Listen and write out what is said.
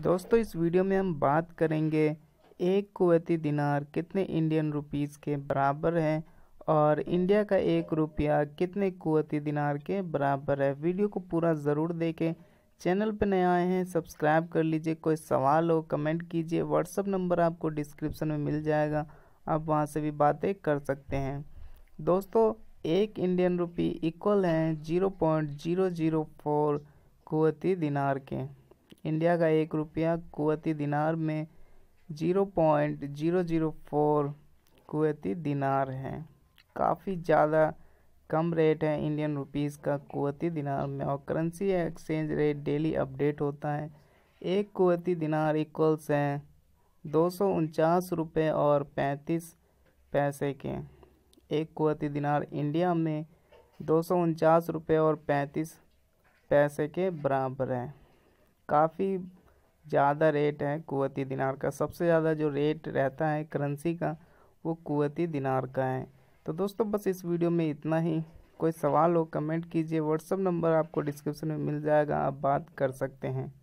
दोस्तों इस वीडियो में हम बात करेंगे एक कुवैती दिनार कितने इंडियन रुपीस के बराबर है और इंडिया का एक रुपया कितने कुवैती दिनार के बराबर है वीडियो को पूरा ज़रूर देखें चैनल पर नए आए हैं सब्सक्राइब कर लीजिए कोई सवाल हो कमेंट कीजिए व्हाट्सअप नंबर आपको डिस्क्रिप्शन में मिल जाएगा आप वहाँ से भी बातें कर सकते हैं दोस्तों एक इंडियन रुपी इक्वल है zero point zero zero four Kuwaiti dinar के इंडिया का एक रुपया कुवैती दिनार में zero point zero zero four Kuwaiti dinar है काफ़ी ज़्यादा कम रेट है इंडियन रुपीस का कुवैती दिनार में और currency exchange rate daily update होता है एक कुवैती दिनार इक्वल्स हैं दो सौ उनचास रुपये और पैंतीस पैसे के एक कुवैती दिनार इंडिया में दो सौ उनचास रुपये और पैंतीस पैसे के बराबर है काफ़ी ज़्यादा रेट है कुवती दिनार का सबसे ज़्यादा जो रेट रहता है करेंसी का वो कुवती दिनार का है तो दोस्तों बस इस वीडियो में इतना ही कोई सवाल हो कमेंट कीजिए व्हाट्सअप नंबर आपको डिस्क्रिप्शन में मिल जाएगा आप बात कर सकते हैं